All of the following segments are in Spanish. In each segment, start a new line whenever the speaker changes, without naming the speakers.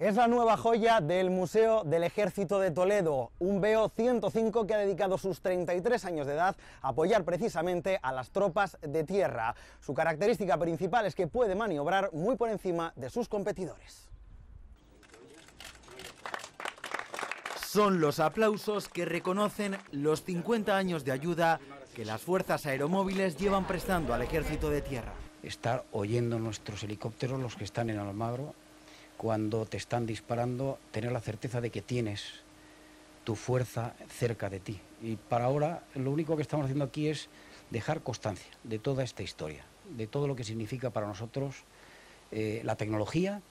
Es la nueva joya del Museo del Ejército de Toledo, un BO 105 que ha dedicado sus 33 años de edad a apoyar precisamente a las tropas de tierra. Su característica principal es que puede maniobrar muy por encima de sus competidores. Son los aplausos que reconocen los 50 años de ayuda que las fuerzas aeromóviles llevan prestando al Ejército de Tierra.
Estar oyendo nuestros helicópteros, los que están en Almagro, cuando te están disparando, tener la certeza de que tienes tu fuerza cerca de ti. Y para ahora lo único que estamos haciendo aquí es dejar constancia de toda esta historia, de todo lo que significa para nosotros eh, la tecnología,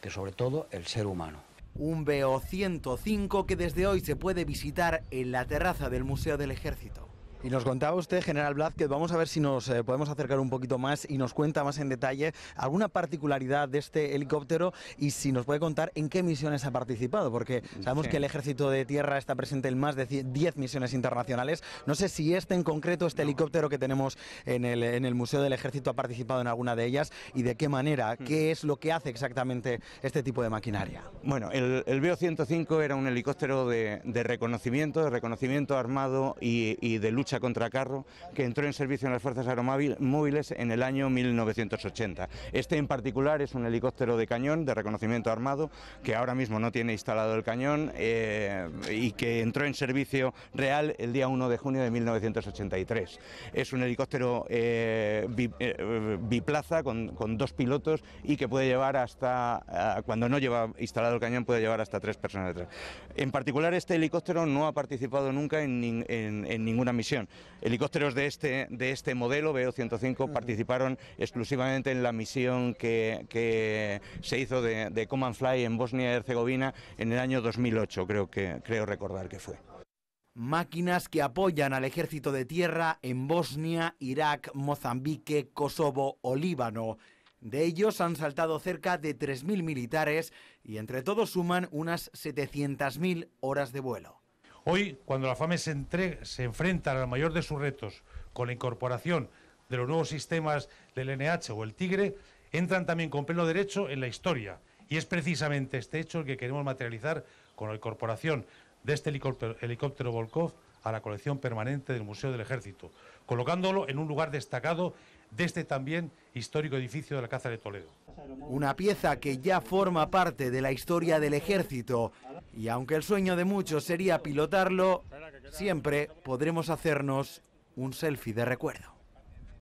pero sobre todo el ser humano. Un BO 105 que desde hoy se puede visitar en la terraza del Museo del Ejército. Y nos contaba usted, General Blázquez, vamos a ver si nos eh, podemos acercar un poquito más y nos cuenta más en detalle alguna particularidad de este helicóptero y si nos puede contar en qué misiones ha participado, porque sabemos que el Ejército de Tierra está presente en más de 10 misiones internacionales. No sé si este en concreto, este helicóptero que tenemos en el, Museo del Ejército, ha participado en alguna de ellas y de qué manera, mm. qué es lo que hace exactamente este tipo de maquinaria.
Bueno, el, el 105 era un helicóptero de, reconocimiento, de reconocimiento armado y de lucha contra carro que entró en servicio en las Fuerzas Aeromóviles en el año 1980. Este en particular es un helicóptero de cañón de reconocimiento armado que ahora mismo no tiene instalado el cañón eh, y que entró en servicio real el día 1 de junio de 1983. Es un helicóptero eh, eh, biplaza con, dos pilotos y que puede llevar hasta, cuando no lleva instalado el cañón, puede llevar hasta tres personas detrás. En particular este helicóptero no ha participado nunca en ninguna misión Helicópteros de este, de este modelo, BO-105, participaron exclusivamente en la misión que, se hizo de, de Command Fly en Bosnia y Herzegovina en el año 2008, creo, que, creo recordar que fue
máquinas que apoyan al ejército de tierra en Bosnia, Irak, Mozambique, Kosovo o Líbano. De ellos han saltado cerca de 3.000 militares y entre todos suman unas 700.000 horas de vuelo.
Hoy, cuando la FAME se, entre, se enfrenta al mayor de sus retos con la incorporación de los nuevos sistemas del NH o el Tigre, entran también con pleno derecho en la historia. Y es precisamente este hecho el que queremos materializar con la incorporación de este helicóptero, helicóptero Volkov a la colección permanente del Museo del Ejército, colocándolo en un lugar destacado de este también histórico edificio de la Caza de Toledo.
Una pieza que ya forma parte de la historia del ejército y aunque el sueño de muchos sería pilotarlo, siempre podremos hacernos un selfie de recuerdo.